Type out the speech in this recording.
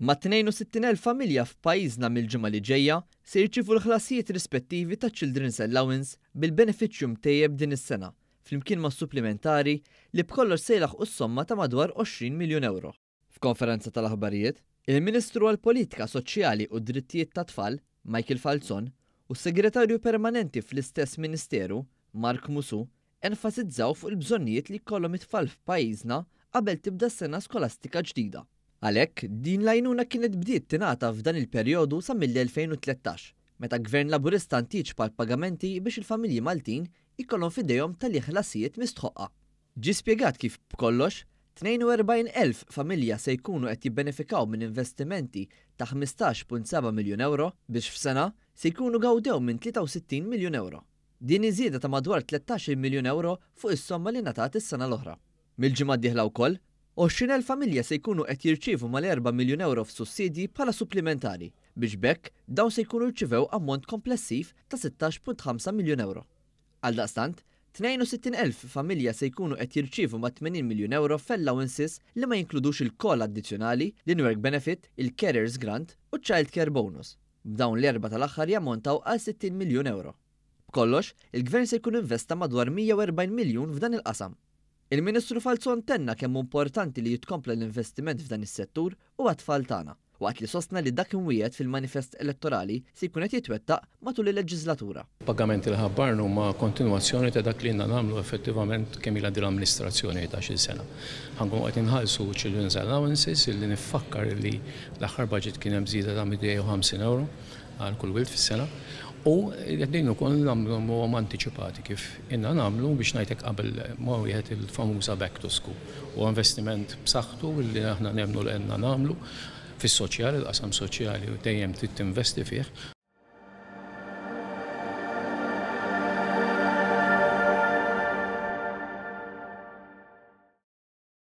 Ma' 62.000 familja f'pajjiżna mill-ġimgħa li ġejja se jirċifu l-ħlasijiet rispettivi ta' Children's Allowance bil beneficju mtejjeb din is-sena flimkien ma' supplementari li b'kollox sejlaħ u somma ta' madwar 20 miljun euro. F'konferenza tal-aħbarijiet, il-Ministru għal-Politika Soċjali u Drittijiet ta' Tfal, Michael Falzon, u s-Segretarju Permanenti fl-istess Ministeru, Mark Musu, enfasizzaw fuq il-bżonnijiet li kollom it-tfal f'pajjiżna qabel tibda s-sena skolastika ġdida. Għalek, din lajnuna kienet bdiet tinata f'dan il-perjodu sa mill-2013, meta gvern laburista antiċ pal pagamenti biex il-familji Maltin ikollhom fidejhom tal-iħlasijiet mistħoqqa. Ġi spjegat kif b'kollox, 42,000 familja se jkunu qed jibbenefikaw minn investimenti ta' 15.7 miljun euro biex f'sena se jkunu gawdew minn 63 miljun euro. Din iżieda ta' madwar 13 miljun euro fuq is-somma li natat is-sena l-oħra. Mill-ġimgħa d wkoll, 20.000 familja se jkunu qed jirċievu mal-4 miljun euro f'sussidji bħala supplimentari biex bekk dawn se jkunu rċivew ammont komplessiv ta' 16.5 miljun euro. Għal daqstant, 62.000 familja se jkunu qed jirċievu ma' 80 miljun euro f'allowances li ma jinkludux il-kol addizzjonali, l in benefit, il-carers grant u child care bonus. B'dawn l-erba tal-aħħar jammontaw għal 60 miljun euro. B'kollox, il-gvern se jkun investa madwar 140 miljun f'dan il-qasam. Il-Ministru Falzon tenna kemm importanti li jitkompla l-investiment f'dan is-settur u għatfall tagħna waqt li sostna li dak imwiet fil-manifest elettorali se jkun qed jitwettaq matul il-leġislatura. Pagamenti li ħabbarnu ma kontinuazzjoni ta' dak li għandna nagħmlu effettivament kemm ilha din l-amministrazzjoni ta' xi sena. Ħankun qed inħallsu children's allowances illi nifakkar li l-aħħar budget kien hemm ta' 250 e euro għal kull wild fis-sena U għeddin u kon namlu u anticipati kif inna namlu biex najtek qabel ma wieħed il famuza back to school. U investiment b'saħħtu li aħna nemnu l għenna namlu fis-soċjali, l-qasam soċjali u dejjem t-investi fih.